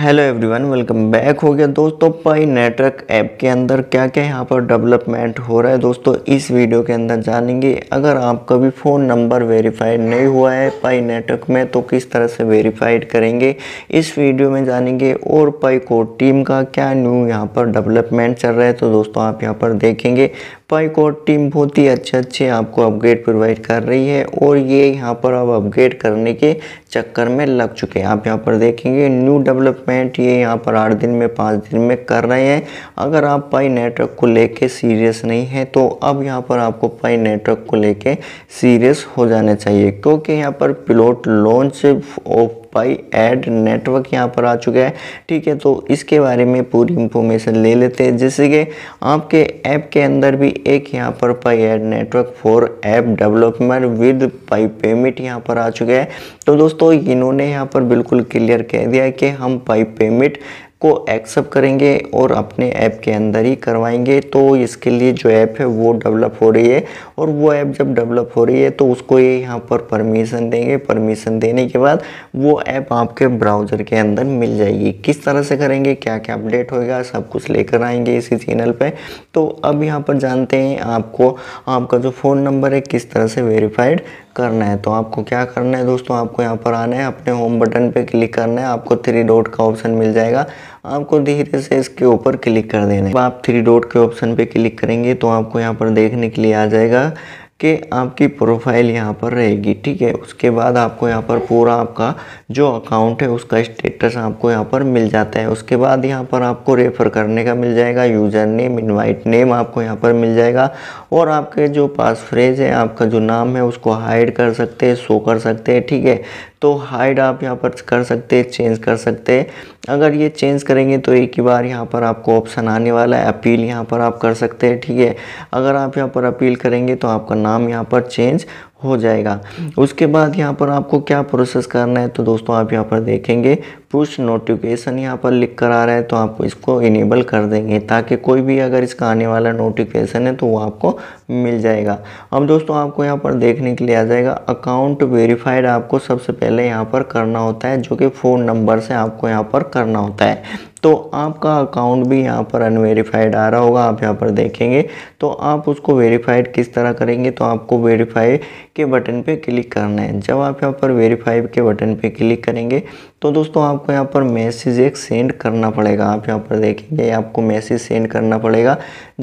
hello everyone welcome back हो गया दोस्तों पाई नेटवर्क ऐप के अंदर क्या क्या यहाँ पर डेवलपमेंट हो रहा है दोस्तों इस वीडियो के अंदर जानेंगे अगर आपका भी फ़ोन नंबर वेरीफाइड नहीं हुआ है पाई नेटवर्क में तो किस तरह से वेरीफाइड करेंगे इस वीडियो में जानेंगे और पाई कोड टीम का क्या न्यू यहाँ पर डेवलपमेंट चल रहा है तो दोस्तों आप यहाँ पर देखेंगे पाई कोड टीम बहुत ही अच्छे अच्छे आपको अपग्रेड प्रोवाइड कर रही है और ये यहाँ पर अब अपग्रेड करने के चक्कर में लग चुके हैं आप यहाँ पर देखेंगे न्यू डेवलपमेंट ये यहाँ पर आठ दिन में पाँच दिन में कर रहे हैं अगर आप पाई नेटवर्क को लेके सीरियस नहीं है तो अब यहाँ पर आपको पाई नेटवर्क को लेके सीरियस हो जाना चाहिए क्योंकि यहाँ पर pilot launch of Pi ad network यहाँ पर आ चुका है ठीक है तो इसके बारे में पूरी इंफॉर्मेशन ले लेते हैं जैसे कि आपके ऐप के अंदर भी एक यहाँ पर Pi ad network for app development with Pi payment यहाँ पर आ चुका है तो दोस्तों इन्होंने यहाँ पर बिल्कुल क्लियर कह दिया है कि हम पाई पेमेंट को एक्सेप्ट करेंगे और अपने ऐप के अंदर ही करवाएंगे तो इसके लिए जो ऐप है वो डेवलप हो रही है और वो ऐप जब डेवलप हो रही है तो उसको ये यहाँ पर परमिशन देंगे परमिशन देने के बाद वो ऐप आपके ब्राउज़र के अंदर मिल जाएगी किस तरह से करेंगे क्या क्या अपडेट होएगा सब कुछ लेकर आएंगे इसी चैनल पर तो अब यहाँ पर जानते हैं आपको आपका जो फ़ोन नंबर है किस तरह से वेरीफाइड करना है तो आपको क्या करना है दोस्तों आपको यहाँ पर आना है अपने होम बटन पे क्लिक करना है आपको थ्री डॉट का ऑप्शन मिल जाएगा आपको धीरे से इसके ऊपर क्लिक कर देना है आप थ्री डॉट के ऑप्शन पे क्लिक करेंगे तो आपको यहाँ पर देखने के लिए आ जाएगा कि आपकी प्रोफाइल यहाँ पर रहेगी ठीक है उसके बाद आपको यहाँ पर पूरा आपका जो अकाउंट है उसका स्टेटस आपको यहाँ पर मिल जाता है उसके बाद यहाँ पर आपको रेफ़र करने का मिल जाएगा यूज़र नेम इनवाइट नेम आपको यहाँ पर मिल जाएगा और आपके जो पास फ्रेज है आपका जो नाम है उसको हाइड कर सकते हैं शो कर सकते हैं ठीक है तो हाइड आप यहाँ पर कर सकते हैं चेंज कर सकते हैं अगर ये चेंज करेंगे तो एक ही बार यहाँ पर आपको ऑप्शन आने वाला है अपील यहाँ पर आप कर सकते हैं ठीक है अगर आप यहाँ पर अपील करेंगे तो आपका नाम यहाँ पर चेंज हो जाएगा उसके बाद यहाँ पर आपको क्या प्रोसेस करना है तो दोस्तों आप यहाँ पर देखेंगे पुश नोटिफिकेशन यहाँ पर लिख कर आ रहा है तो आपको इसको इनेबल कर देंगे ताकि कोई भी अगर इसका आने वाला नोटिफिकेशन है तो वो आपको मिल जाएगा अब दोस्तों आपको यहाँ पर देखने के लिए आ जाएगा अकाउंट वेरीफाइड आपको सबसे पहले यहाँ पर करना होता है जो कि फ़ोन नंबर से आपको यहाँ पर करना होता है तो आपका अकाउंट भी यहाँ पर अनवेरीफाइड आ रहा होगा आप यहाँ पर देखेंगे तो आप उसको वेरीफाइड किस तरह करेंगे तो आपको वेरीफाई के बटन पे क्लिक करना है जब आप यहाँ पर वेरीफाई के बटन पे क्लिक करेंगे तो दोस्तों आप आपको यहाँ पर मैसेज एक सेंड करना पड़ेगा आप यहाँ पर देखेंगे आपको मैसेज सेंड करना पड़ेगा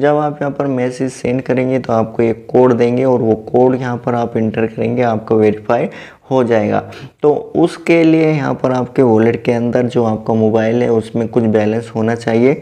जब आप यहाँ पर मैसेज सेंड करेंगे तो आपको एक कोड देंगे और वो कोड यहाँ पर आप इंटर करेंगे आपको वेरीफाई हो जाएगा तो उसके लिए यहाँ पर आपके वॉलेट के अंदर जो आपका मोबाइल है उसमें कुछ बैलेंस होना चाहिए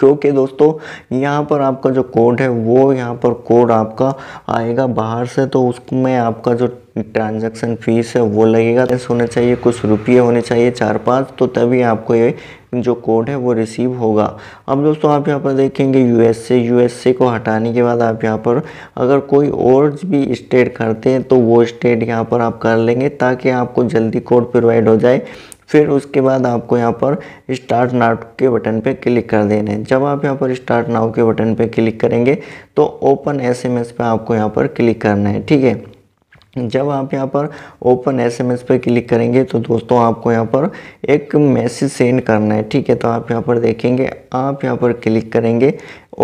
क्योंकि दोस्तों यहाँ पर आपका जो कोड है वो यहाँ पर कोड आपका आएगा बाहर से तो उसमें आपका जो ट्रांजैक्शन फीस है वो लगेगा होने चाहिए कुछ रुपये होने चाहिए चार पाँच तो तभी आपको ये जो कोड है वो रिसीव होगा अब दोस्तों आप यहाँ पर देखेंगे यूएसए यूएसए को हटाने के बाद आप यहाँ पर अगर कोई और भी स्टेट करते हैं तो वो स्टेट यहाँ पर आप कर लेंगे ताकि आपको जल्दी कोड प्रोवाइड हो जाए फिर उसके बाद आपको यहाँ पर स्टार्ट नाउ के बटन पे क्लिक कर देना है जब आप यहाँ पर स्टार्ट नाउ के बटन पे क्लिक करेंगे तो ओपन एसएमएस पे आपको यहाँ पर क्लिक करना है ठीक है जब आप यहाँ पर ओपन एसएमएस पे क्लिक करेंगे तो दोस्तों आपको यहाँ पर एक मैसेज सेंड करना है ठीक है तो आप यहाँ पर देखेंगे आप यहाँ पर क्लिक करेंगे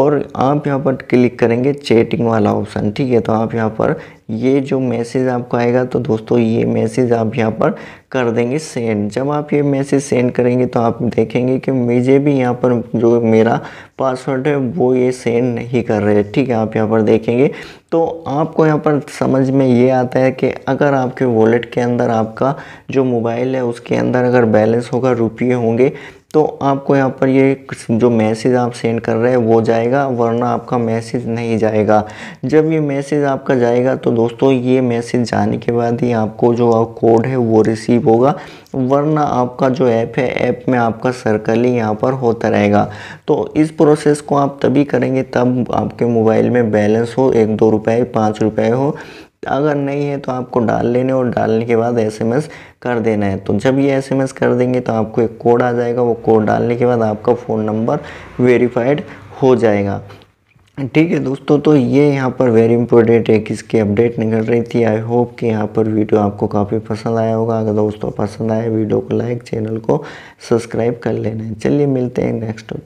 और आप यहाँ पर क्लिक करेंगे चैटिंग वाला ऑप्शन ठीक है तो आप यहाँ पर ये जो मैसेज आपको आएगा तो दोस्तों ये मैसेज आप यहाँ पर कर देंगे सेंड जब आप ये मैसेज सेंड करेंगे तो आप देखेंगे कि मुझे भी यहाँ पर जो मेरा पासवर्ड है वो ये सेंड नहीं कर रहे ठीक है आप यहाँ पर देखेंगे तो आपको यहाँ पर समझ में ये आता है कि अगर आपके वॉलेट के अंदर आपका जो मोबाइल है उसके अंदर अगर बैलेंस होगा रुपये होंगे तो आपको यहाँ पर ये जो मैसेज आप सेंड कर रहे हैं वो जाएगा वरना आपका मैसेज नहीं जाएगा जब ये मैसेज आपका जाएगा तो दोस्तों ये मैसेज जाने के बाद ही आपको जो कोड है वो रिसीव होगा वरना आपका जो ऐप है ऐप में आपका सर्कल ही यहाँ पर होता रहेगा तो इस प्रोसेस को आप तभी करेंगे तब आपके मोबाइल में बैलेंस हो एक दो रुपये पाँच रुपये हो अगर नहीं है तो आपको डाल लेने और डालने के बाद एसएमएस कर देना है तो जब ये एसएमएस कर देंगे तो आपको एक कोड आ जाएगा वो कोड डालने के बाद आपका फ़ोन नंबर वेरीफाइड हो जाएगा ठीक है दोस्तों तो ये यहाँ पर वेरी इंपॉर्टेंट एक किसकी अपडेट निकल रही थी आई होप कि यहाँ पर वीडियो आपको काफ़ी पसंद आया होगा अगर दोस्तों पसंद आए वीडियो को लाइक चैनल को सब्सक्राइब कर लेना चलिए मिलते हैं नेक्स्ट